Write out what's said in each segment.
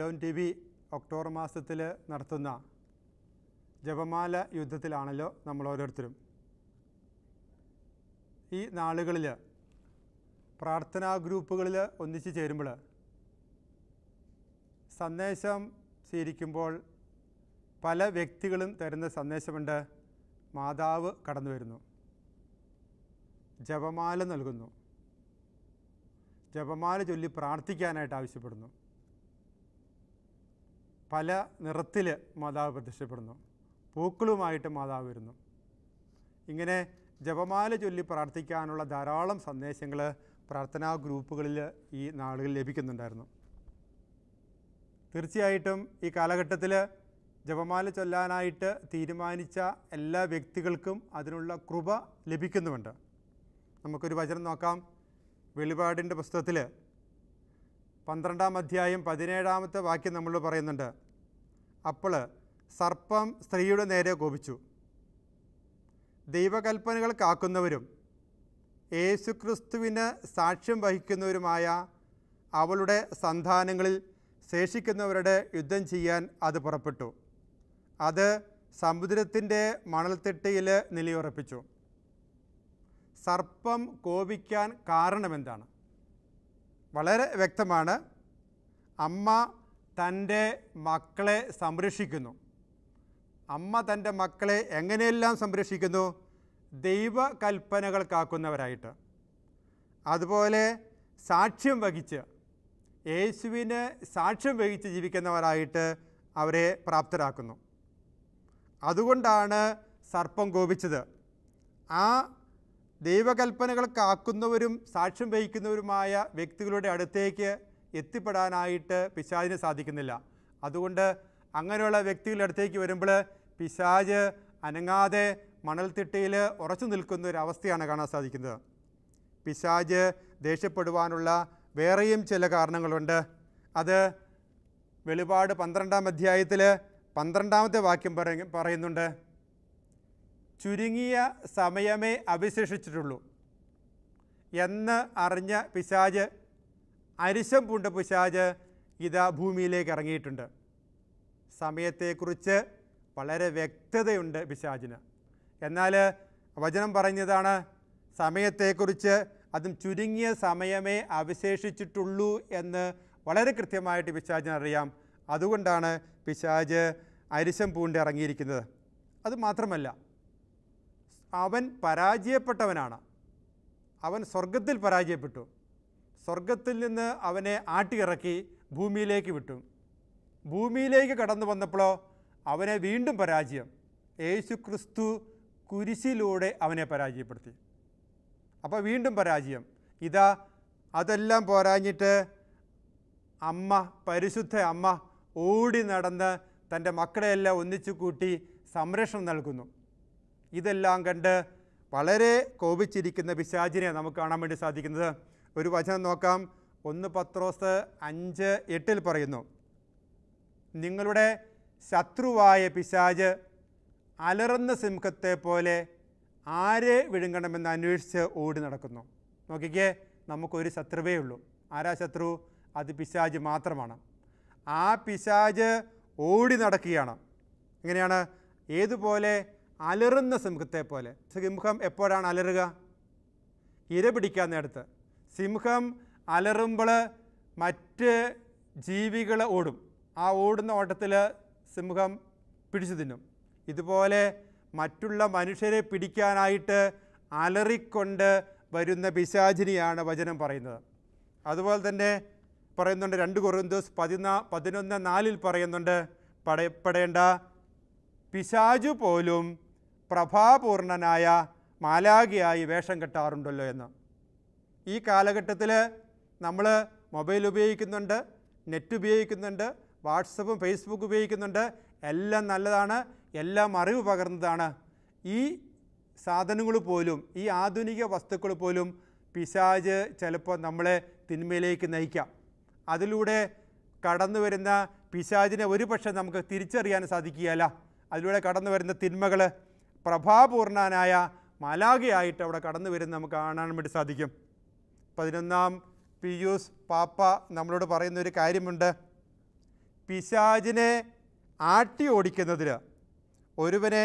ഹലോൻ T V October മാസത്തിൽ നടത്തുന്ന ജപമാല യുദ്ധത്തിലാണല്ലോ നമ്മൾ ഓരോരുത്തരും ഈ നാളുകളിൽ പ്രാർത്ഥനാ ഗ്രൂപ്പുകളിൽ ഒന്നിച്ചു ചേരുമ്പോൾ സന്ദേശം സ്വീകരിക്കുമ്പോൾ പല വ്യക്തികളും തരുന്ന സന്ദേശമുണ്ട് മാതാവ് കടന്നു വരുന്നു ജപമാല നൽകുന്നു ജപമാല ചൊല്ലി പ്രാർത്ഥിക്കാനായിട്ട് ആവശ്യപ്പെടുന്നു പല നിറത്തിൽ മാതാവ് പ്രത്യക്ഷപ്പെടുന്നു പൂക്കളുമായിട്ട് മാതാവ് വരുന്നു ഇങ്ങനെ ജപമാല ചൊല്ലി പ്രാർത്ഥിക്കാനുള്ള ധാരാളം സന്ദേശങ്ങൾ പ്രാർത്ഥനാ ഗ്രൂപ്പുകളിൽ ഈ നാളുകളിൽ ലഭിക്കുന്നുണ്ടായിരുന്നു തീർച്ചയായിട്ടും ഈ കാലഘട്ടത്തിൽ ജപമാല ചൊല്ലാനായിട്ട് തീരുമാനിച്ച എല്ലാ വ്യക്തികൾക്കും അതിനുള്ള കൃപ ലഭിക്കുന്നുമുണ്ട് നമുക്കൊരു വചനം നോക്കാം വെളിപാടിൻ്റെ പുസ്തകത്തിൽ പന്ത്രണ്ടാം അധ്യായം പതിനേഴാമത്തെ വാക്യം നമ്മൾ പറയുന്നുണ്ട് അപ്പോൾ സർപ്പം സ്ത്രീയുടെ നേരെ കോപിച്ചു ദൈവകൽപ്പനകൾ കാക്കുന്നവരും യേശുക്രിസ്തുവിന് സാക്ഷ്യം വഹിക്കുന്നവരുമായ അവളുടെ സന്താനങ്ങളിൽ ശേഷിക്കുന്നവരുടെ യുദ്ധം ചെയ്യാൻ അത് പുറപ്പെട്ടു അത് സമുദ്രത്തിൻ്റെ മണൽത്തിട്ടയിൽ നിലയുറപ്പിച്ചു സർപ്പം കോപിക്കാൻ കാരണമെന്താണ് വളരെ വ്യക്തമാണ് അമ്മ തൻ്റെ മക്കളെ സംരക്ഷിക്കുന്നു അമ്മ തൻ്റെ മക്കളെ എങ്ങനെയെല്ലാം സംരക്ഷിക്കുന്നു ദൈവകൽപ്പനകൾ കാക്കുന്നവരായിട്ട് അതുപോലെ സാക്ഷ്യം വഹിച്ച് യേശുവിന് സാക്ഷ്യം വഹിച്ച് ജീവിക്കുന്നവരായിട്ട് അവരെ പ്രാപ്തരാക്കുന്നു അതുകൊണ്ടാണ് സർപ്പം കോപിച്ചത് ആ ദൈവകൽപ്പനകൾ കാക്കുന്നവരും സാക്ഷ്യം വഹിക്കുന്നവരുമായ വ്യക്തികളുടെ അടുത്തേക്ക് എത്തിപ്പെടാനായിട്ട് പിശാചിന് സാധിക്കുന്നില്ല അതുകൊണ്ട് അങ്ങനെയുള്ള വ്യക്തികളുടെ അടുത്തേക്ക് വരുമ്പോൾ പിശാജ് അനങ്ങാതെ മണൽത്തിട്ടിയിൽ ഉറച്ചു നിൽക്കുന്ന ഒരു അവസ്ഥയാണ് കാണാൻ സാധിക്കുന്നത് പിശാജ് ദേഷ്യപ്പെടുവാനുള്ള വേറെയും ചില കാരണങ്ങളുണ്ട് അത് വെളിപാട് പന്ത്രണ്ടാം അധ്യായത്തിൽ പന്ത്രണ്ടാമത്തെ വാക്യം പറയുന്നുണ്ട് ചുരുങ്ങിയ സമയമേ അവശേഷിച്ചിട്ടുള്ളൂ എന്ന് അറിഞ്ഞ പിശാജ് അരിശം പൂണ്ട പിശാജ് ഇതാ ഭൂമിയിലേക്ക് ഇറങ്ങിയിട്ടുണ്ട് സമയത്തെക്കുറിച്ച് വളരെ വ്യക്തതയുണ്ട് പിശാജിന് എന്നാൽ വചനം പറഞ്ഞതാണ് സമയത്തെക്കുറിച്ച് അതും ചുരുങ്ങിയ സമയമേ അവശേഷിച്ചിട്ടുള്ളൂ എന്ന് വളരെ കൃത്യമായിട്ട് പിശാജിനറിയാം അതുകൊണ്ടാണ് പിശാജ് അരിശം പൂണ്ട് ഇറങ്ങിയിരിക്കുന്നത് അതുമാത്രമല്ല അവൻ പരാജയപ്പെട്ടവനാണ് അവൻ സ്വർഗത്തിൽ പരാജയപ്പെട്ടു സ്വർഗത്തിൽ നിന്ന് അവനെ ആട്ടിയിറക്കി ഭൂമിയിലേക്ക് വിട്ടു ഭൂമിയിലേക്ക് കടന്നു വന്നപ്പോഴോ അവനെ വീണ്ടും പരാജയം യേശു ക്രിസ്തു കുരിശിലൂടെ അവനെ പരാജയപ്പെടുത്തി അപ്പോൾ വീണ്ടും പരാജയം ഇതാ അതെല്ലാം പോരാഞ്ഞിട്ട് അമ്മ പരിശുദ്ധ അമ്മ ഓടി നടന്ന് തൻ്റെ മക്കളെയെല്ലാം ഒന്നിച്ചു കൂട്ടി സംരക്ഷണം നൽകുന്നു ഇതെല്ലാം കണ്ട് വളരെ കോപിച്ചിരിക്കുന്ന പിശാചിനെ നമുക്ക് കാണാൻ വേണ്ടി സാധിക്കുന്നത് ഒരു വചനം നോക്കാം ഒന്ന് പത്രോസ് അഞ്ച് എട്ടിൽ പറയുന്നു നിങ്ങളുടെ ശത്രുവായ പിശാജ് അലറുന്ന സിംഹത്തെ പോലെ ആരെ വിഴുങ്ങണമെന്ന് അന്വേഷിച്ച് ഓടി നടക്കുന്നു നോക്കിക്കേ നമുക്കൊരു ശത്രുവേ ഉള്ളൂ ആരാ ശത്രു അത് പിശാജ് മാത്രമാണ് ആ പിശാജ് ഓടി നടക്കുകയാണ് എങ്ങനെയാണ് ഏതുപോലെ അലറുന്ന സിംഹത്തെ പോലെ സിംഹം എപ്പോഴാണ് അലറുക ഇര പിടിക്കാൻ നേരത്ത് സിംഹം അലറുമ്പോൾ മറ്റ് ജീവികൾ ഓടും ആ ഓടുന്ന ഓട്ടത്തിൽ സിംഹം പിടിച്ചു തിന്നും ഇതുപോലെ മറ്റുള്ള മനുഷ്യരെ പിടിക്കാനായിട്ട് അലറിക്കൊണ്ട് വരുന്ന പിശാചിനിയാണ് വചനം പറയുന്നത് അതുപോലെ തന്നെ പറയുന്നുണ്ട് രണ്ട് കൊറിന്തോസ് പതിനാ പതിനൊന്ന് നാലിൽ പറയുന്നുണ്ട് പടയപ്പെടേണ്ട പിശാജു പോലും പ്രഭാപൂർണനായ മാലാഖിയായി വേഷം കെട്ടാറുണ്ടല്ലോ എന്ന് ഈ കാലഘട്ടത്തിൽ നമ്മൾ മൊബൈൽ ഉപയോഗിക്കുന്നുണ്ട് നെറ്റ് ഉപയോഗിക്കുന്നുണ്ട് വാട്സപ്പും ഫേസ്ബുക്ക് ഉപയോഗിക്കുന്നുണ്ട് എല്ലാം നല്ലതാണ് എല്ലാം അറിവ് പകർന്നതാണ് ഈ സാധനങ്ങൾ പോലും ഈ ആധുനിക വസ്തുക്കൾ പോലും പിശാജ് ചിലപ്പോൾ നമ്മളെ തിന്മയിലേക്ക് നയിക്കാം അതിലൂടെ കടന്നു വരുന്ന പിശാജിനെ ഒരുപക്ഷെ നമുക്ക് തിരിച്ചറിയാൻ സാധിക്കുകയല്ല അതിലൂടെ കടന്നു വരുന്ന തിന്മകൾ പ്രഭാപൂർണനായ മാലാഖയായിട്ട് അവിടെ കടന്നു വരുന്ന നമുക്ക് കാണാൻ വേണ്ടി സാധിക്കും പതിനൊന്നാം പിയൂസ് പാപ്പ നമ്മളോട് പറയുന്ന ഒരു കാര്യമുണ്ട് പിശാജിനെ ആട്ടി ഓടിക്കുന്നതിന് ഒരുവനെ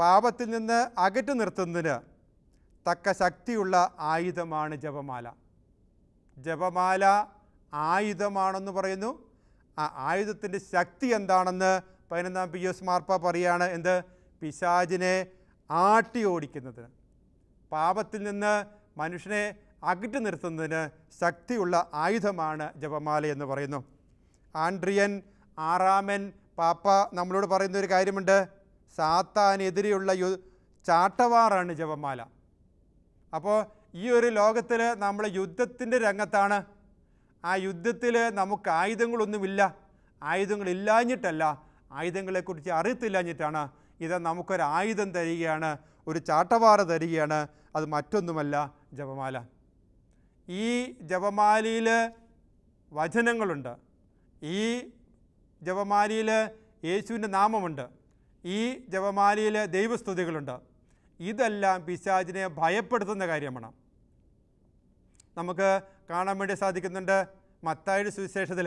പാപത്തിൽ നിന്ന് അകറ്റി നിർത്തുന്നതിന് തക്ക ശക്തിയുള്ള ആയുധമാണ് ജപമാല ജപമാല ആയുധമാണെന്ന് പറയുന്നു ആ ആയുധത്തിൻ്റെ ശക്തി എന്താണെന്ന് പതിനൊന്നാം പി എസ് മാർപ്പ പറയാണ് എന്ത് പിശാജിനെ ആട്ടി ഓടിക്കുന്നതിന് പാപത്തിൽ നിന്ന് മനുഷ്യനെ അകറ്റി നിർത്തുന്നതിന് ശക്തിയുള്ള ആയുധമാണ് ജപമാല എന്ന് പറയുന്നു ആൻഡ്രിയൻ ആറാമൻ പാപ്പ നമ്മളോട് പറയുന്ന ഒരു കാര്യമുണ്ട് സാത്താനെതിരെയുള്ള യു ചാട്ടവാറാണ് ജപമാല അപ്പോൾ ഈ ഒരു ലോകത്തിൽ നമ്മൾ യുദ്ധത്തിൻ്റെ രംഗത്താണ് ആ യുദ്ധത്തിൽ നമുക്ക് ആയുധങ്ങളൊന്നുമില്ല ആയുധങ്ങളില്ലാഞ്ഞിട്ടല്ല ആയുധങ്ങളെക്കുറിച്ച് അറിയത്തില്ലാഞ്ഞിട്ടാണ് ഇത് നമുക്കൊരായുധം തരികയാണ് ഒരു ചാട്ടവാറ തരികയാണ് അത് മറ്റൊന്നുമല്ല ജപമാല ഈ ജപമാലയിൽ വചനങ്ങളുണ്ട് ഈ ജപമാലയിൽ യേശുവിൻ്റെ നാമമുണ്ട് ഈ ജപമാലയിൽ ദൈവസ്തുതികളുണ്ട് ഇതെല്ലാം പിശാചിനെ ഭയപ്പെടുത്തുന്ന കാര്യമാണ് നമുക്ക് കാണാൻ വേണ്ടി സാധിക്കുന്നുണ്ട് മത്തായുടെ സുവിശേഷത്തിൽ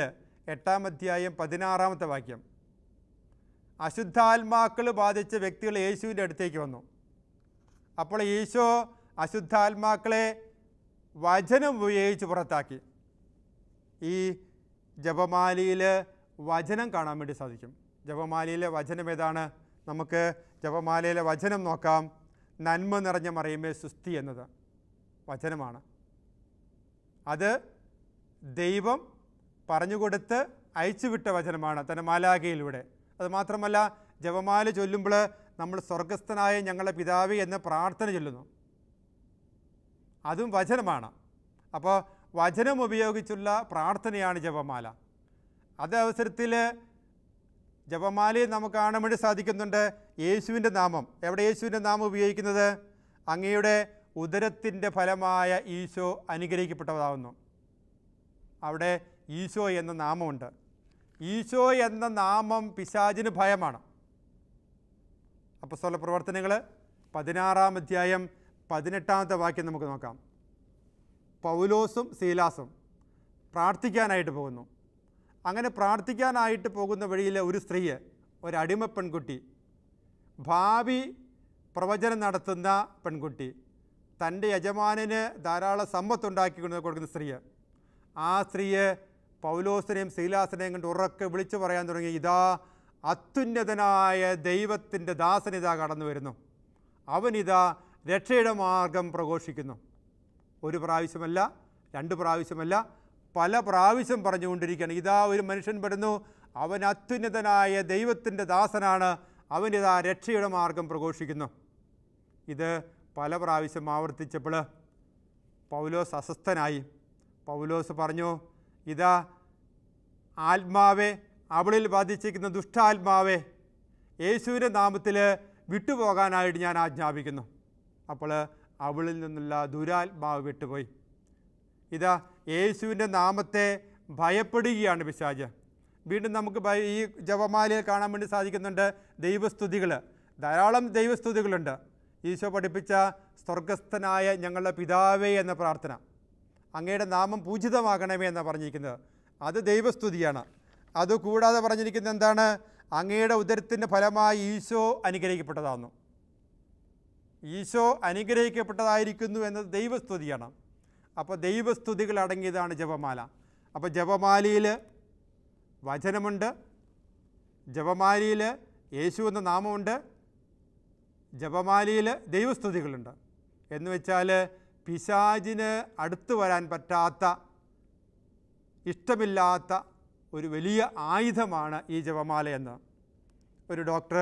എട്ടാം അധ്യായം പതിനാറാമത്തെ വാക്യം അശുദ്ധാത്മാക്കൾ ബാധിച്ച വ്യക്തികൾ യേശുവിൻ്റെ അടുത്തേക്ക് വന്നു അപ്പോൾ ഈശോ അശുദ്ധാത്മാക്കളെ വചനം ഉപയോഗിച്ച് പുറത്താക്കി ഈ ജപമാലിയിൽ വചനം കാണാൻ വേണ്ടി സാധിക്കും ജപമാലയിലെ വചനം ഏതാണ് നമുക്ക് ജപമാലയിലെ വചനം നോക്കാം നന്മ നിറഞ്ഞ മറിയുമേ സുസ്ഥി എന്നത് വചനമാണ് അത് ദൈവം പറഞ്ഞുകൊടുത്ത് അയച്ചുവിട്ട വചനമാണ് തന്നെ മാലാഖയിലൂടെ അതുമാത്രമല്ല ജപമാല ചൊല്ലുമ്പോൾ നമ്മൾ സ്വർഗസ്ഥനായ ഞങ്ങളുടെ പിതാവ് എന്ന പ്രാർത്ഥന ചൊല്ലുന്നു അതും വചനമാണ് അപ്പോൾ വചനം ഉപയോഗിച്ചുള്ള പ്രാർത്ഥനയാണ് ജപമാല അതേ അവസരത്തിൽ ജപമാലയിൽ നമുക്ക് കാണാൻ വേണ്ടി സാധിക്കുന്നുണ്ട് യേശുവിൻ്റെ നാമം എവിടെ യേശുവിൻ്റെ നാമം ഉപയോഗിക്കുന്നത് അങ്ങയുടെ ഉദരത്തിൻ്റെ ഫലമായ ഈശോ അനുഗ്രഹിക്കപ്പെട്ടതാവുന്നു അവിടെ ഈശോ എന്ന നാമമുണ്ട് ഈശോ എന്ന നാമം പിശാചിന് ഭയമാണ് അപ്പസ്തോല പ്രവർത്തനങ്ങൾ പതിനാറാം അധ്യായം പതിനെട്ടാമത്തെ വാക്യം നമുക്ക് നോക്കാം പൗലോസും സീലാസും പ്രാർത്ഥിക്കാനായിട്ട് പോകുന്നു അങ്ങനെ പ്രാർത്ഥിക്കാനായിട്ട് പോകുന്ന വഴിയിൽ ഒരു സ്ത്രീ ഒരടിമ പെൺകുട്ടി ഭാവി പ്രവചനം നടത്തുന്ന പെൺകുട്ടി തൻ്റെ യജമാനന് ധാരാളം സമ്പത്തുണ്ടാക്കി കൊടുക്കുന്ന സ്ത്രീ ആ സ്ത്രീയെ പൗലോസിനെയും ശീലാസിനെയും കണ്ട് ഉറക്കെ വിളിച്ചു പറയാൻ തുടങ്ങി ഇതാ അത്യുന്നതനായ ദൈവത്തിൻ്റെ ദാസനിതാ കടന്നു വരുന്നു അവനിതാ രക്ഷയുടെ മാർഗം പ്രഘോഷിക്കുന്നു ഒരു പ്രാവശ്യമല്ല രണ്ട് പ്രാവശ്യമല്ല പല പ്രാവശ്യം പറഞ്ഞുകൊണ്ടിരിക്കുകയാണ് ഇതാ ഒരു മനുഷ്യൻ പെടുന്നു അവൻ അത്യുന്നതനായ ദൈവത്തിൻ്റെ ദാസനാണ് അവനിതാ രക്ഷയുടെ മാർഗം പ്രഘോഷിക്കുന്നു ഇത് പല പ്രാവശ്യം ആവർത്തിച്ചപ്പോൾ പൗലോസ് അസ്വസ്ഥനായി പൗലോസ് പറഞ്ഞു ഇതാ ആത്മാവേ അവളിൽ വധിച്ചിരിക്കുന്ന ദുഷ്ടാത്മാവേ യേശുവിൻ്റെ നാമത്തിൽ വിട്ടുപോകാനായിട്ട് ഞാൻ ആജ്ഞാപിക്കുന്നു അപ്പോൾ അവളിൽ നിന്നുള്ള ദുരാത്മാവ് വിട്ടുപോയി ഇതാ യേശുവിൻ്റെ നാമത്തെ ഭയപ്പെടുകയാണ് പിശാജ് വീണ്ടും നമുക്ക് ഈ ജപമാലയിൽ കാണാൻ വേണ്ടി സാധിക്കുന്നുണ്ട് ദൈവസ്തുതികൾ ധാരാളം ദൈവസ്തുതികളുണ്ട് ഈശോ പഠിപ്പിച്ച സ്വർഗസ്ഥനായ ഞങ്ങളുടെ പിതാവേ എന്ന പ്രാർത്ഥന അങ്ങയുടെ നാമം പൂജിതമാകണമേ എന്നാണ് പറഞ്ഞിരിക്കുന്നത് അത് ദൈവസ്തുതിയാണ് അതുകൂടാതെ പറഞ്ഞിരിക്കുന്നത് എന്താണ് അങ്ങയുടെ ഉദരത്തിൻ്റെ ഫലമായി ഈശോ അനുഗ്രഹിക്കപ്പെട്ടതാണ് ഈശോ അനുഗ്രഹിക്കപ്പെട്ടതായിരിക്കുന്നു എന്നത് ദൈവസ്തുതിയാണ് അപ്പോൾ ദൈവസ്തുതികൾ അടങ്ങിയതാണ് ജപമാല അപ്പോൾ ജപമാലയിൽ വചനമുണ്ട് ജപമാലയിൽ യേശു എന്ന നാമമുണ്ട് ജപമാലയിൽ ദൈവസ്തുതികളുണ്ട് എന്ന് വെച്ചാൽ പിശാജിന് അടുത്തു വരാൻ പറ്റാത്ത ഇഷ്ടമില്ലാത്ത ഒരു വലിയ ആയുധമാണ് ഈ ജപമാല എന്ന് ഒരു ഡോക്ടർ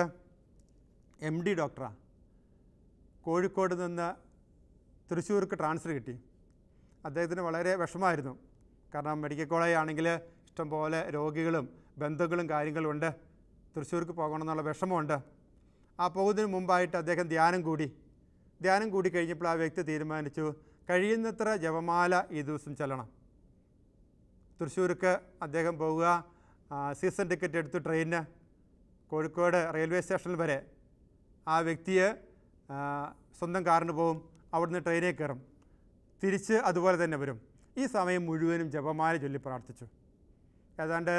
എം ഡി ഡോക്ടറാണ് കോഴിക്കോട് നിന്ന് തൃശ്ശൂർക്ക് ട്രാൻസ്ഫർ കിട്ടി അദ്ദേഹത്തിന് വളരെ വിഷമമായിരുന്നു കാരണം മെഡിക്കൽ കോളേജ് ആണെങ്കിൽ ഇഷ്ടംപോലെ രോഗികളും ബന്ധുക്കളും കാര്യങ്ങളും ഉണ്ട് തൃശ്ശൂർക്ക് പോകണമെന്നുള്ള വിഷമമുണ്ട് ആ പോകുന്നതിന് മുമ്പായിട്ട് അദ്ദേഹം ധ്യാനം കൂടി ധ്യാനം കൂടി കഴിഞ്ഞപ്പോൾ ആ വ്യക്തി തീരുമാനിച്ചു കഴിയുന്നത്ര ജപമാല ഈ ദിവസം ചെല്ലണം തൃശ്ശൂർക്ക് അദ്ദേഹം പോവുക സീസൺ ടിക്കറ്റ് എടുത്ത് ട്രെയിനിന് കോഴിക്കോട് റെയിൽവേ സ്റ്റേഷനിൽ വരെ ആ വ്യക്തിയെ സ്വന്തം കാറിന് പോകും അവിടുന്ന് ട്രെയിനിൽ കയറും തിരിച്ച് അതുപോലെ തന്നെ വരും ഈ സമയം മുഴുവനും ജപമാല ചൊല്ലി പ്രാർത്ഥിച്ചു ഏതാണ്ട്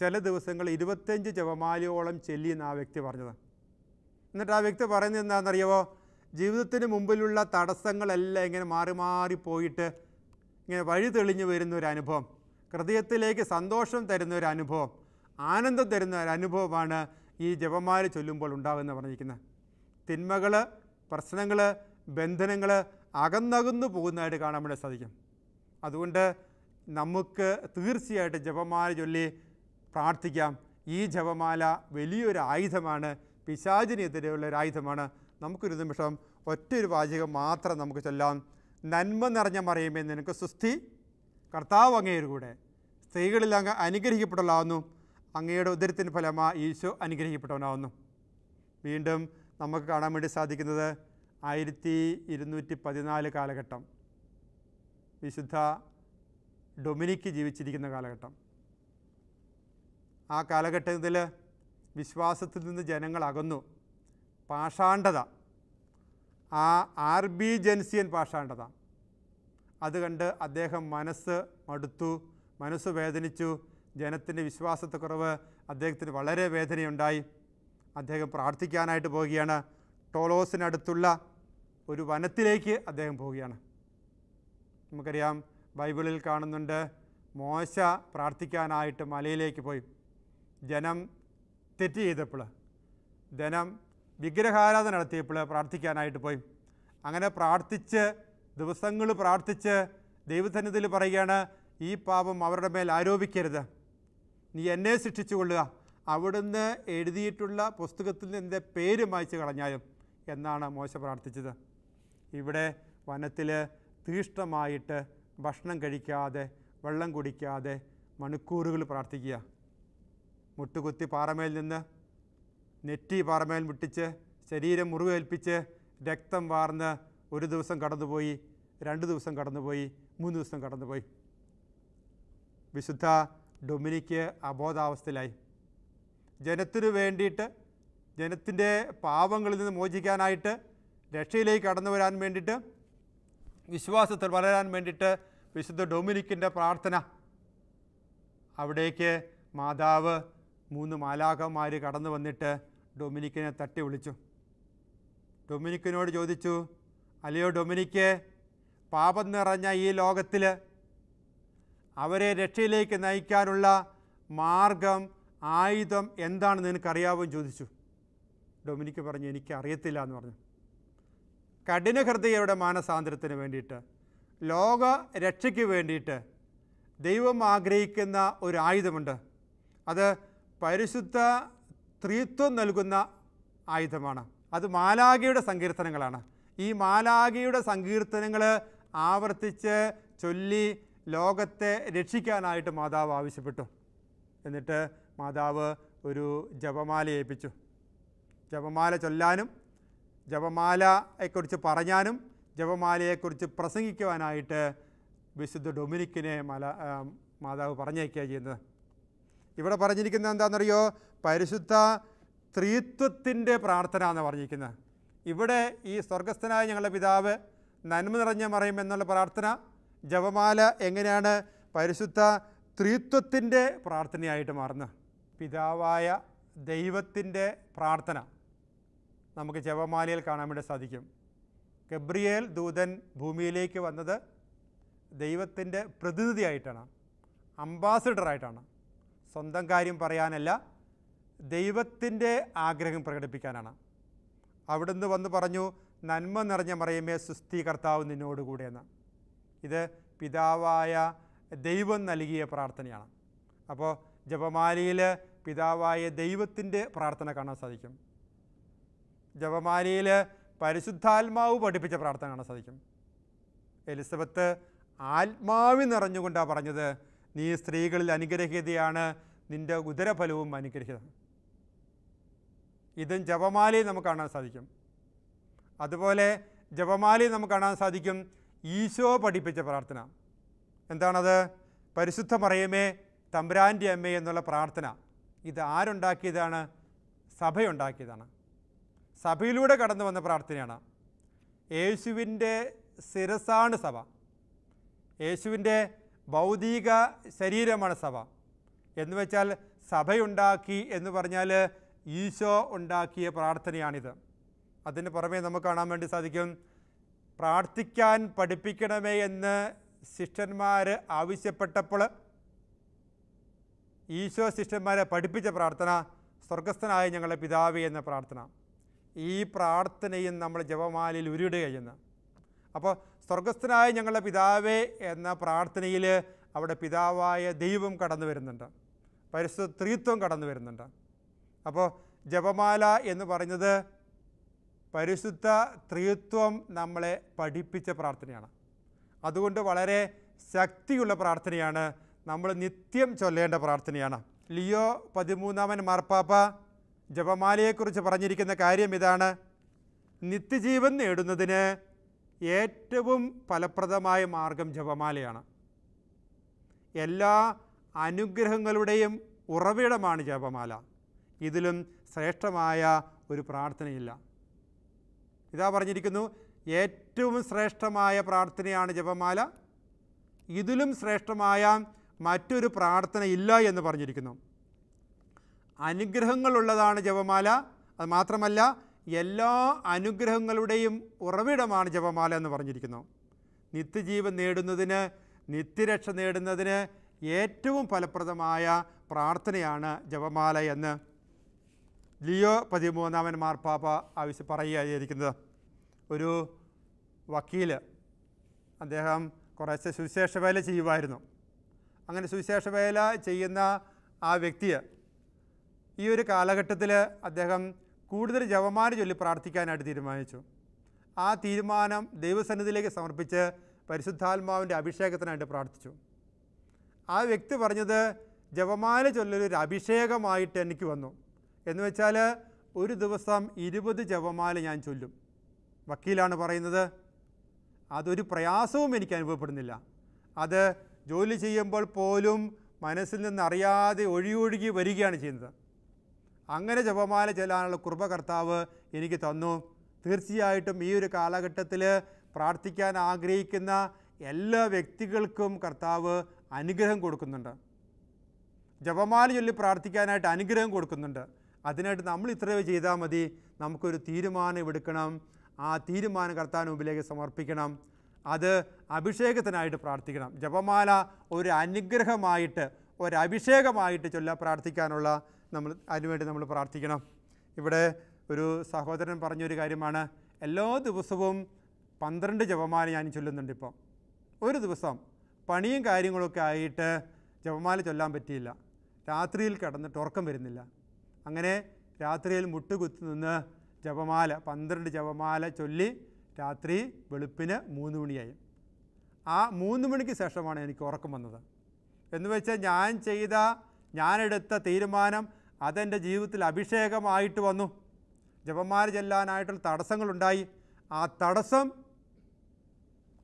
ചില ദിവസങ്ങൾ ഇരുപത്തഞ്ച് ജപമാലയോളം ചൊല്ലി എന്ന് ആ വ്യക്തി പറഞ്ഞത് എന്നിട്ട് ആ വ്യക്തി പറയുന്നത് എന്താണെന്നറിയാവോ ജീവിതത്തിന് മുമ്പിലുള്ള തടസ്സങ്ങളെല്ലാം ഇങ്ങനെ മാറി മാറി പോയിട്ട് ഇങ്ങനെ വഴി തെളിഞ്ഞു വരുന്ന ഒരു അനുഭവം ഹൃദയത്തിലേക്ക് സന്തോഷം തരുന്ന ഒരു അനുഭവം ആനന്ദം തരുന്ന ഒരു അനുഭവമാണ് ഈ ജപമാല ചൊല്ലുമ്പോൾ ഉണ്ടാകുമെന്ന് പറഞ്ഞിരിക്കുന്നത് തിന്മകൾ പ്രശ്നങ്ങൾ ബന്ധനങ്ങൾ അകന്നകന്നു പോകുന്നതായിട്ട് കാണാൻ വേണ്ടി സാധിക്കും അതുകൊണ്ട് നമുക്ക് തീർച്ചയായിട്ടും ജപമാല ചൊല്ലി പ്രാർത്ഥിക്കാം ഈ ജപമാല വലിയൊരു ആയുധമാണ് പിശാചിനെതിരെയുള്ള ഒരു ആയുധമാണ് നമുക്കൊരു നിമിഷം ഒരു വാചകം മാത്രം നമുക്ക് ചൊല്ലാം നന്മ നിറഞ്ഞ മറിയുമ്പോൾ നിനക്ക് സുസ്ഥി കർത്താവ് അങ്ങയുടെ കൂടെ സ്ത്രീകളിൽ അങ്ങ് അനുഗ്രഹിക്കപ്പെട്ടവളാവുന്നു അങ്ങയുടെ ഉദരത്തിൻ്റെ ഫലമായി ഈശോ അനുഗ്രഹിക്കപ്പെട്ടവനാവുന്നു വീണ്ടും നമുക്ക് കാണാൻ വേണ്ടി സാധിക്കുന്നത് ആയിരത്തി ഇരുന്നൂറ്റി പതിനാല് കാലഘട്ടം വിശുദ്ധ ഡൊമിനിക്ക് ജീവിച്ചിരിക്കുന്ന കാലഘട്ടം ആ കാലഘട്ടത്തിൽ വിശ്വാസത്തിൽ നിന്ന് ജനങ്ങൾ അകന്നു പാഷാണ്ഡത ആ ആർ ബി ജെൻസിയൻ പാഷാണ്ഡത അത് കണ്ട് അദ്ദേഹം മനസ്സ് മടുത്തു മനസ്സ് വേദനിച്ചു ജനത്തിൻ്റെ വിശ്വാസത്തെക്കുറവ് അദ്ദേഹത്തിന് വളരെ വേദനയുണ്ടായി അദ്ദേഹം പ്രാർത്ഥിക്കാനായിട്ട് പോവുകയാണ് ടോളോസിനടുത്തുള്ള ഒരു വനത്തിലേക്ക് അദ്ദേഹം പോവുകയാണ് നമുക്കറിയാം ബൈബിളിൽ കാണുന്നുണ്ട് മോശ പ്രാർത്ഥിക്കാനായിട്ട് മലയിലേക്ക് പോയി ജനം തെറ്റ് ചെയ്തപ്പോൾ ജനം വിഗ്രഹാരാധന നടത്തിയപ്പോൾ പ്രാർത്ഥിക്കാനായിട്ട് പോയി അങ്ങനെ പ്രാർത്ഥിച്ച് ദിവസങ്ങൾ പ്രാർത്ഥിച്ച് ദൈവസന്നിധിയിൽ പറയുകയാണ് ഈ പാപം അവരുടെ മേൽ ആരോപിക്കരുത് നീ എന്നെ ശിക്ഷിച്ചുകൊള്ളുക അവിടുന്ന് എഴുതിയിട്ടുള്ള പുസ്തകത്തിൽ നിന്ന് എൻ്റെ പേര് മായ്ച്ചു കളഞ്ഞാലും എന്നാണ് മോശ പ്രാർത്ഥിച്ചത് ഇവിടെ വനത്തിൽ തീഷ്ണമായിട്ട് ഭക്ഷണം കഴിക്കാതെ വെള്ളം കുടിക്കാതെ മണിക്കൂറുകൾ പ്രാർത്ഥിക്കുക മുട്ടുകുത്തി പാറമേൽ നിന്ന് നെറ്റി പാറമേൽ മുട്ടിച്ച് ശരീരം മുറിവേൽപ്പിച്ച് രക്തം വാർന്ന് ഒരു ദിവസം കടന്നുപോയി രണ്ട് ദിവസം കടന്നുപോയി മൂന്ന് ദിവസം കടന്നുപോയി വിശുദ്ധ ഡൊമിനിക്ക് അബോധാവസ്ഥയിലായി ജനത്തിനു വേണ്ടിയിട്ട് ജനത്തിൻ്റെ പാവങ്ങളിൽ നിന്ന് മോചിക്കാനായിട്ട് രക്ഷയിലേക്ക് കടന്നു വരാൻ വേണ്ടിയിട്ട് വിശ്വാസത്തിൽ വളരാൻ വേണ്ടിയിട്ട് വിശുദ്ധ ഡൊമിനിക്കിൻ്റെ പ്രാർത്ഥന അവിടേക്ക് മാതാവ് മൂന്ന് മാലാഖന്മാർ കടന്നു വന്നിട്ട് ഡൊമിനിക്കിനെ തട്ടി വിളിച്ചു ഡൊമിനിക്കിനോട് ചോദിച്ചു അല്ലയോ ഡൊമിനിക്ക് പാപം നിറഞ്ഞ ഈ ലോകത്തിൽ അവരെ രക്ഷയിലേക്ക് നയിക്കാനുള്ള മാർഗം ആയുധം എന്താണെന്ന് നിനക്കറിയാവോ ചോദിച്ചു ഡൊമിനിക്ക് പറഞ്ഞു എനിക്ക് അറിയത്തില്ല എന്ന് പറഞ്ഞു കഠിനഹൃദയരുടെ മാനസാന്തരത്തിന് വേണ്ടിയിട്ട് ലോക രക്ഷയ്ക്ക് വേണ്ടിയിട്ട് ദൈവം ആഗ്രഹിക്കുന്ന ഒരു ആയുധമുണ്ട് അത് പരിശുദ്ധ സ്ത്രീത്വം നൽകുന്ന ആയുധമാണ് അത് മാലാഖയുടെ സങ്കീർത്തനങ്ങളാണ് ഈ മാലാകിയുടെ സങ്കീർത്തനങ്ങൾ ആവർത്തിച്ച് ചൊല്ലി ലോകത്തെ രക്ഷിക്കാനായിട്ട് മാതാവ് ആവശ്യപ്പെട്ടു എന്നിട്ട് മാതാവ് ഒരു ജപമാല ഏൽപ്പിച്ചു ജപമാല ചൊല്ലാനും ജപമാലയെക്കുറിച്ച് പറഞ്ഞാനും ജപമാലയെക്കുറിച്ച് പ്രസംഗിക്കുവാനായിട്ട് വിശുദ്ധ ഡൊമിനിക്കിനെ മല മാതാവ് പറഞ്ഞയക്കുക ചെയ്യുന്നത് ഇവിടെ പറഞ്ഞിരിക്കുന്നത് എന്താണെന്നറിയോ പരിശുദ്ധ സ്ത്രീത്വത്തിൻ്റെ പ്രാർത്ഥന എന്ന് പറഞ്ഞിരിക്കുന്നത് ഇവിടെ ഈ സ്വർഗസ്ഥനായ ഞങ്ങളുടെ പിതാവ് നന്മ നിറഞ്ഞ മറയും എന്നുള്ള പ്രാർത്ഥന ജപമാല എങ്ങനെയാണ് പരിശുദ്ധ ത്രിത്വത്തിൻ്റെ പ്രാർത്ഥനയായിട്ട് മാറുന്നത് പിതാവായ ദൈവത്തിൻ്റെ പ്രാർത്ഥന നമുക്ക് ജപമാലയിൽ കാണാൻ വേണ്ടി സാധിക്കും ഗബ്രിയേൽ ദൂതൻ ഭൂമിയിലേക്ക് വന്നത് ദൈവത്തിൻ്റെ പ്രതിനിധിയായിട്ടാണ് ആയിട്ടാണ് സ്വന്തം കാര്യം പറയാനല്ല ദൈവത്തിൻ്റെ ആഗ്രഹം പ്രകടിപ്പിക്കാനാണ് അവിടുന്ന് വന്ന് പറഞ്ഞു നന്മ നിറഞ്ഞ മറിയമേ സുസ്ഥി കർത്താവ് നിന്നോടുകൂടെ ഇത് പിതാവായ ദൈവം നൽകിയ പ്രാർത്ഥനയാണ് അപ്പോൾ ജപമാലയിൽ പിതാവായ ദൈവത്തിൻ്റെ പ്രാർത്ഥന കാണാൻ സാധിക്കും ജപമാലയിൽ പരിശുദ്ധാത്മാവ് പഠിപ്പിച്ച പ്രാർത്ഥന കാണാൻ സാധിക്കും എലിസബത്ത് ആത്മാവി നിറഞ്ഞുകൊണ്ടാണ് പറഞ്ഞത് നീ സ്ത്രീകളിൽ അനുഗ്രഹീതയാണ് നിൻ്റെ ഉദരഫലവും അനുഗ്രഹീതമാണ് ഇതും ജപമാലയും നമുക്ക് കാണാൻ സാധിക്കും അതുപോലെ ജപമാലയും നമുക്ക് കാണാൻ സാധിക്കും ഈശോ പഠിപ്പിച്ച പ്രാർത്ഥന എന്താണത് പരിശുദ്ധ മറിയമേ തമ്പുരാൻ്റെ അമ്മേ എന്നുള്ള പ്രാർത്ഥന ഇത് ആരുണ്ടാക്കിയതാണ് സഭയുണ്ടാക്കിയതാണ് സഭയിലൂടെ കടന്നു വന്ന പ്രാർത്ഥനയാണ് യേശുവിൻ്റെ ശിരസാണ് സഭ യേശുവിൻ്റെ ഭൗതിക ശരീരമാണ് സഭ എന്ന് വെച്ചാൽ സഭയുണ്ടാക്കി എന്ന് പറഞ്ഞാൽ ഈശോ ഉണ്ടാക്കിയ പ്രാർത്ഥനയാണിത് അതിന് പുറമേ നമുക്ക് കാണാൻ വേണ്ടി സാധിക്കും പ്രാർത്ഥിക്കാൻ പഠിപ്പിക്കണമേ എന്ന് ശിഷ്യന്മാർ ആവശ്യപ്പെട്ടപ്പോൾ ഈശോ ശിഷ്യന്മാരെ പഠിപ്പിച്ച പ്രാർത്ഥന സ്വർഗസ്ഥനായ ഞങ്ങളുടെ പിതാവേ എന്ന പ്രാർത്ഥന ഈ പ്രാർത്ഥനയും നമ്മൾ ജപമാലയിൽ ഉരുടുകയെന്ന് അപ്പോൾ സ്വർഗസ്ഥനായ ഞങ്ങളുടെ പിതാവേ എന്ന പ്രാർത്ഥനയിൽ അവിടെ പിതാവായ ദൈവം കടന്നു വരുന്നുണ്ട് പരിശുദ്ധ ത്രീത്വം കടന്നു വരുന്നുണ്ട് അപ്പോൾ ജപമാല എന്ന് പറഞ്ഞത് പരിശുദ്ധ ത്രിത്വം നമ്മളെ പഠിപ്പിച്ച പ്രാർത്ഥനയാണ് അതുകൊണ്ട് വളരെ ശക്തിയുള്ള പ്രാർത്ഥനയാണ് നമ്മൾ നിത്യം ചൊല്ലേണ്ട പ്രാർത്ഥനയാണ് ലിയോ പതിമൂന്നാമൻ മാർപ്പാപ്പ ജപമാലയെക്കുറിച്ച് പറഞ്ഞിരിക്കുന്ന കാര്യം ഇതാണ് നിത്യജീവൻ നേടുന്നതിന് ഏറ്റവും ഫലപ്രദമായ മാർഗം ജപമാലയാണ് എല്ലാ അനുഗ്രഹങ്ങളുടെയും ഉറവിടമാണ് ജപമാല ഇതിലും ശ്രേഷ്ഠമായ ഒരു പ്രാർത്ഥനയില്ല ഇതാ പറഞ്ഞിരിക്കുന്നു ഏറ്റവും ശ്രേഷ്ഠമായ പ്രാർത്ഥനയാണ് ജപമാല ഇതിലും ശ്രേഷ്ഠമായ മറ്റൊരു പ്രാർത്ഥനയില്ല എന്ന് പറഞ്ഞിരിക്കുന്നു അനുഗ്രഹങ്ങളുള്ളതാണ് ജപമാല അത് മാത്രമല്ല എല്ലാ അനുഗ്രഹങ്ങളുടെയും ഉറവിടമാണ് ജപമാല എന്ന് പറഞ്ഞിരിക്കുന്നു നിത്യജീവൻ നേടുന്നതിന് നിത്യരക്ഷ നേടുന്നതിന് ഏറ്റവും ഫലപ്രദമായ പ്രാർത്ഥനയാണ് ജപമാല എന്ന് ലിയോ പതിമൂന്നാമൻ മാർപ്പാപ്പ ആവശ്യം പറയുകയായിരിക്കുന്നത് ഒരു വക്കീൽ അദ്ദേഹം കുറച്ച് സുവിശേഷ വേല ചെയ്യുമായിരുന്നു അങ്ങനെ സുവിശേഷ വേല ചെയ്യുന്ന ആ വ്യക്തിയെ ഈ ഒരു കാലഘട്ടത്തിൽ അദ്ദേഹം കൂടുതൽ ജവമാര് ചൊല്ലി പ്രാർത്ഥിക്കാനായിട്ട് തീരുമാനിച്ചു ആ തീരുമാനം ദൈവസന്നിധിയിലേക്ക് സമർപ്പിച്ച് പരിശുദ്ധാത്മാവിൻ്റെ അഭിഷേകത്തിനായിട്ട് പ്രാർത്ഥിച്ചു ആ വ്യക്തി പറഞ്ഞത് ജപമാല ചൊല്ലൊരു അഭിഷേകമായിട്ട് എനിക്ക് വന്നു എന്ന് വെച്ചാൽ ഒരു ദിവസം ഇരുപത് ജപമാല ഞാൻ ചൊല്ലും വക്കീലാണ് പറയുന്നത് അതൊരു പ്രയാസവും എനിക്ക് അനുഭവപ്പെടുന്നില്ല അത് ജോലി ചെയ്യുമ്പോൾ പോലും മനസ്സിൽ നിന്ന് അറിയാതെ ഒഴിയൊഴുകി വരികയാണ് ചെയ്യുന്നത് അങ്ങനെ ജപമാല ചെല്ലാനുള്ള കുർബ കർത്താവ് എനിക്ക് തന്നു തീർച്ചയായിട്ടും ഈ ഒരു കാലഘട്ടത്തിൽ പ്രാർത്ഥിക്കാൻ ആഗ്രഹിക്കുന്ന എല്ലാ വ്യക്തികൾക്കും കർത്താവ് അനുഗ്രഹം കൊടുക്കുന്നുണ്ട് ജപമാല ചൊല്ലി പ്രാർത്ഥിക്കാനായിട്ട് അനുഗ്രഹം കൊടുക്കുന്നുണ്ട് അതിനായിട്ട് നമ്മൾ ഇത്രയോ ചെയ്താൽ മതി നമുക്കൊരു തീരുമാനം എടുക്കണം ആ തീരുമാനം കർത്താവിന് മുമ്പിലേക്ക് സമർപ്പിക്കണം അത് അഭിഷേകത്തിനായിട്ട് പ്രാർത്ഥിക്കണം ജപമാല ഒരു അനുഗ്രഹമായിട്ട് ഒരു അഭിഷേകമായിട്ട് ചൊല്ല പ്രാർത്ഥിക്കാനുള്ള നമ്മൾ അതിനുവേണ്ടി നമ്മൾ പ്രാർത്ഥിക്കണം ഇവിടെ ഒരു സഹോദരൻ പറഞ്ഞൊരു കാര്യമാണ് എല്ലാ ദിവസവും പന്ത്രണ്ട് ജപമാല ഞാൻ ചൊല്ലുന്നുണ്ട് ഇപ്പം ഒരു ദിവസം പണിയും കാര്യങ്ങളൊക്കെ ആയിട്ട് ജപമാല ചൊല്ലാൻ പറ്റിയില്ല രാത്രിയിൽ കിടന്നിട്ട് ഉറക്കം വരുന്നില്ല അങ്ങനെ രാത്രിയിൽ മുട്ടുകുത്തി നിന്ന് ജപമാല പന്ത്രണ്ട് ജപമാല ചൊല്ലി രാത്രി വെളുപ്പിന് മൂന്ന് മണിയായി ആ മൂന്ന് മണിക്ക് ശേഷമാണ് എനിക്ക് ഉറക്കം വന്നത് എന്ന് വെച്ചാൽ ഞാൻ ചെയ്ത ഞാനെടുത്ത തീരുമാനം അതെൻ്റെ ജീവിതത്തിൽ അഭിഷേകമായിട്ട് വന്നു ജപമാല ചെല്ലാനായിട്ടുള്ള തടസ്സങ്ങളുണ്ടായി ആ തടസ്സം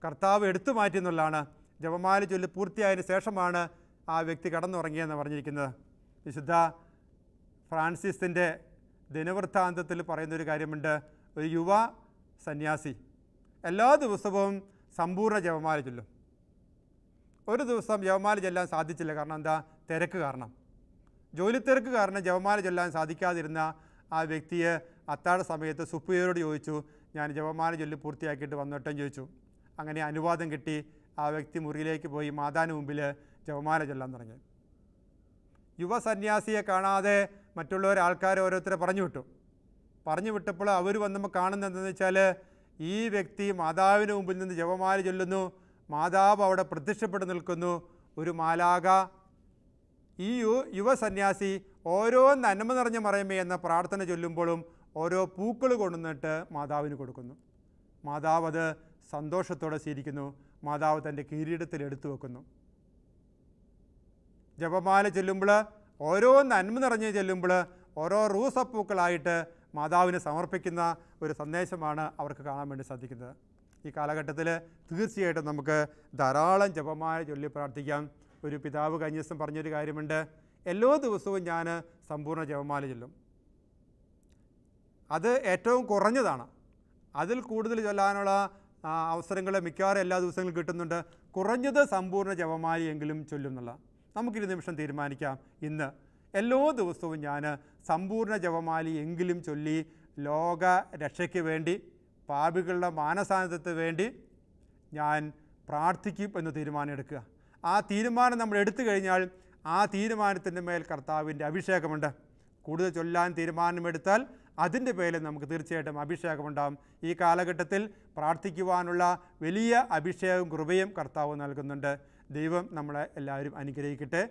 കർത്താവ് എടുത്തു മാറ്റി എന്നുള്ളതാണ് ജപമാല ചൊല്ലി പൂർത്തിയായതിന് ശേഷമാണ് ആ വ്യക്തി കടന്നുറങ്ങിയെന്ന് പറഞ്ഞിരിക്കുന്നത് വിശുദ്ധ ഫ്രാൻസിസിൻ്റെ ദിനവൃത്താന്തത്തിൽ പറയുന്നൊരു കാര്യമുണ്ട് ഒരു യുവ സന്യാസി എല്ലാ ദിവസവും സമ്പൂർണ്ണ ജപമാല ചൊല്ലും ഒരു ദിവസം ജപമാല ചൊല്ലാൻ സാധിച്ചില്ല കാരണം എന്താ തിരക്ക് കാരണം ജോലി തിരക്ക് കാരണം ജപമാല ചൊല്ലാൻ സാധിക്കാതിരുന്ന ആ വ്യക്തിയെ അത്താഴ സമയത്ത് സുപ്രിയോട് ചോദിച്ചു ഞാൻ ജപമാല ചൊല്ലി പൂർത്തിയാക്കിയിട്ട് വന്നിട്ടും ചോദിച്ചു അങ്ങനെ അനുവാദം കിട്ടി ആ വ്യക്തി മുറിയിലേക്ക് പോയി മാതാവിന് മുമ്പിൽ ജപമാല ചൊല്ലാൻ തുടങ്ങി യുവസന്യാസിയെ കാണാതെ മറ്റുള്ളവർ ആൾക്കാർ ഓരോരുത്തരെ പറഞ്ഞു വിട്ടു പറഞ്ഞു വിട്ടപ്പോൾ അവർ വന്നപ്പോൾ കാണുന്നത് എന്താണെന്ന് വെച്ചാൽ ഈ വ്യക്തി മാതാവിന് മുമ്പിൽ നിന്ന് ജപമാല ചൊല്ലുന്നു മാതാവ് അവിടെ പ്രത്യക്ഷപ്പെട്ട് നിൽക്കുന്നു ഒരു മാലാക ഈ യു യുവസന്യാസി ഓരോ നന്മ നിറഞ്ഞ മറയമേ എന്ന പ്രാർത്ഥന ചൊല്ലുമ്പോഴും ഓരോ പൂക്കൾ കൊണ്ടുവന്നിട്ട് മാതാവിന് കൊടുക്കുന്നു മാതാവ് അത് സന്തോഷത്തോടെ സ്വീകരിക്കുന്നു മാതാവ് തൻ്റെ കിരീടത്തിൽ എടുത്തു വെക്കുന്നു ജപമാല ചൊല്ലുമ്പോൾ ഓരോ നന്മ നിറഞ്ഞു ചെല്ലുമ്പോൾ ഓരോ റൂസപ്പൂക്കളായിട്ട് മാതാവിന് സമർപ്പിക്കുന്ന ഒരു സന്ദേശമാണ് അവർക്ക് കാണാൻ വേണ്ടി സാധിക്കുന്നത് ഈ കാലഘട്ടത്തിൽ തീർച്ചയായിട്ടും നമുക്ക് ധാരാളം ജപമായ ചൊല്ലി പ്രാർത്ഥിക്കാം ഒരു പിതാവ് കഴിഞ്ഞ ദിവസം പറഞ്ഞൊരു കാര്യമുണ്ട് എല്ലാ ദിവസവും ഞാൻ സമ്പൂർണ്ണ ജപമാല ചൊല്ലും അത് ഏറ്റവും കുറഞ്ഞതാണ് അതിൽ കൂടുതൽ ചൊല്ലാനുള്ള അവസരങ്ങൾ മിക്കവാറും എല്ലാ ദിവസങ്ങളും കിട്ടുന്നുണ്ട് കുറഞ്ഞത് സമ്പൂർണ്ണ ജപമാലയെങ്കിലും ചൊല്ലുന്നുള്ള നമുക്കിരു നിമിഷം തീരുമാനിക്കാം ഇന്ന് എല്ലാ ദിവസവും ഞാൻ സമ്പൂർണ്ണ ജപമാലി എങ്കിലും ചൊല്ലി ലോക രക്ഷയ്ക്ക് വേണ്ടി പാപികളുടെ മാനസാന്നിധ്യത്തിന് വേണ്ടി ഞാൻ പ്രാർത്ഥിക്കും എന്ന് തീരുമാനം എടുക്കുക ആ തീരുമാനം നമ്മൾ എടുത്തു കഴിഞ്ഞാൽ ആ തീരുമാനത്തിൻ്റെ മേൽ കർത്താവിൻ്റെ അഭിഷേകമുണ്ട് കൂടുതൽ ചൊല്ലാൻ തീരുമാനമെടുത്താൽ അതിൻ്റെ പേരിൽ നമുക്ക് തീർച്ചയായിട്ടും അഭിഷേകമുണ്ടാകും ഈ കാലഘട്ടത്തിൽ പ്രാർത്ഥിക്കുവാനുള്ള വലിയ അഭിഷേകവും കൃപയും കർത്താവ് നൽകുന്നുണ്ട് ദൈവം നമ്മളെ എല്ലാവരും അനുഗ്രഹിക്കട്ടെ